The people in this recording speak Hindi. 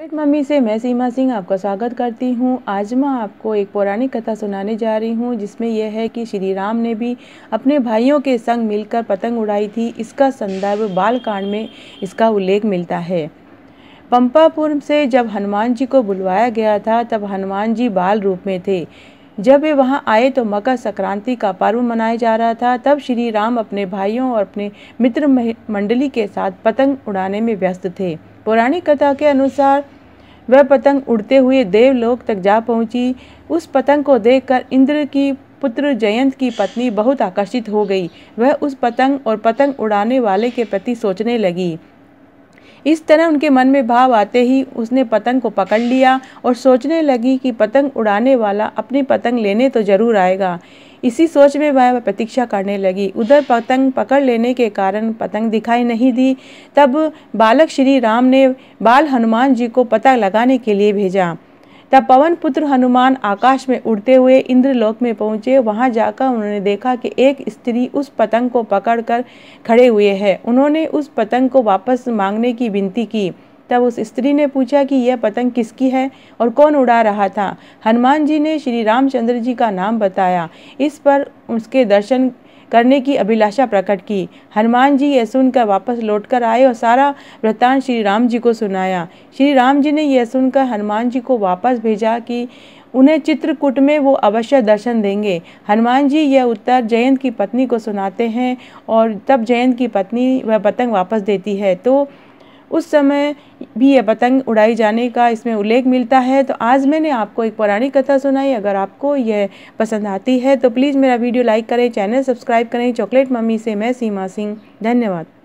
रेड मम्मी से मैं सीमा सिंह आपका स्वागत करती हूं आज मैं आपको एक पौराणिक कथा सुनाने जा रही हूं जिसमें यह है कि श्री राम ने भी अपने भाइयों के संग मिलकर पतंग उड़ाई थी इसका संदर्भ बालकांड में इसका उल्लेख मिलता है पंपापुर से जब हनुमान जी को बुलवाया गया था तब हनुमान जी बाल रूप में थे जब वे वहाँ आए तो मकर संक्रांति का पर्व मनाया जा रहा था तब श्री राम अपने भाइयों और अपने मित्र मंडली के साथ पतंग उड़ाने में व्यस्त थे पौराणिक कथा के अनुसार वह पतंग उड़ते हुए देवलोक तक जा पहुंची उस पतंग को देखकर इंद्र की पुत्र जयंत की पत्नी बहुत आकर्षित हो गई वह उस पतंग और पतंग उड़ाने वाले के प्रति सोचने लगी इस तरह उनके मन में भाव आते ही उसने पतंग को पकड़ लिया और सोचने लगी कि पतंग उड़ाने वाला अपनी पतंग लेने तो जरूर आएगा इसी सोच में वह प्रतीक्षा करने लगी उधर पतंग पकड़ लेने के कारण पतंग दिखाई नहीं दी तब बालक श्री राम ने बाल हनुमान जी को पता लगाने के लिए भेजा तब पवन पुत्र हनुमान आकाश में उड़ते हुए इंद्रलोक में पहुंचे वहां जाकर उन्होंने देखा कि एक स्त्री उस पतंग को पकड़कर खड़े हुए है उन्होंने उस पतंग को वापस मांगने की विनती की तब उस स्त्री ने पूछा कि यह पतंग किसकी है और कौन उड़ा रहा था हनुमान जी ने श्री रामचंद्र जी का नाम बताया इस पर उसके दर्शन करने की अभिलाषा प्रकट की हनुमान जी यह सुनकर वापस लौटकर आए और सारा वृत्तांत श्री राम जी को सुनाया श्री राम जी ने यह सुनकर हनुमान जी को वापस भेजा कि उन्हें चित्रकूट में वो अवश्य दर्शन देंगे हनुमान जी यह उत्तर जयंत की पत्नी को सुनाते हैं और तब जयंत की पत्नी वह पतंग वापस देती है तो उस समय भी यह पतंग उड़ाई जाने का इसमें उल्लेख मिलता है तो आज मैंने आपको एक पौराणिक कथा सुनाई अगर आपको यह पसंद आती है तो प्लीज़ मेरा वीडियो लाइक करें चैनल सब्सक्राइब करें चॉकलेट मम्मी से मैं सीमा सिंह धन्यवाद